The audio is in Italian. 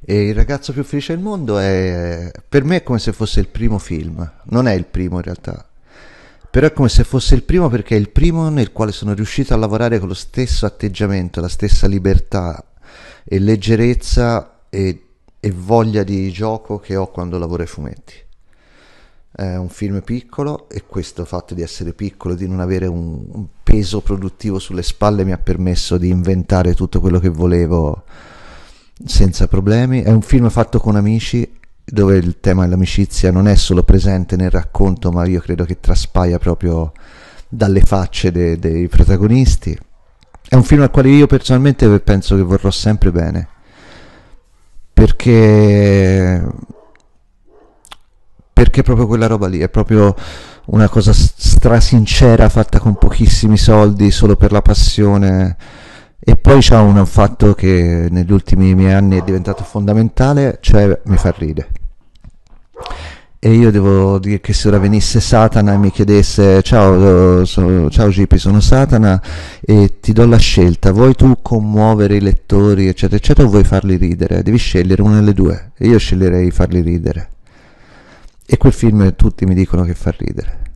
E il ragazzo più felice del mondo è per me è come se fosse il primo film, non è il primo in realtà, però è come se fosse il primo perché è il primo nel quale sono riuscito a lavorare con lo stesso atteggiamento, la stessa libertà e leggerezza e, e voglia di gioco che ho quando lavoro ai fumetti. È un film piccolo e questo fatto di essere piccolo, di non avere un, un peso produttivo sulle spalle mi ha permesso di inventare tutto quello che volevo senza problemi. È un film fatto con amici dove il tema dell'amicizia non è solo presente nel racconto, ma io credo che traspaia proprio dalle facce de- dei protagonisti. È un film al quale io personalmente penso che vorrò sempre bene, perché, perché è proprio quella roba lì, è proprio una cosa strasincera fatta con pochissimi soldi, solo per la passione e poi c'è un fatto che negli ultimi miei anni è diventato fondamentale, cioè mi fa ridere. E io devo dire che se ora venisse Satana e mi chiedesse ciao, so, ciao Gipi, sono Satana e ti do la scelta, vuoi tu commuovere i lettori eccetera eccetera o vuoi farli ridere? Devi scegliere una delle due e io sceglierei farli ridere. E quel film tutti mi dicono che fa ridere.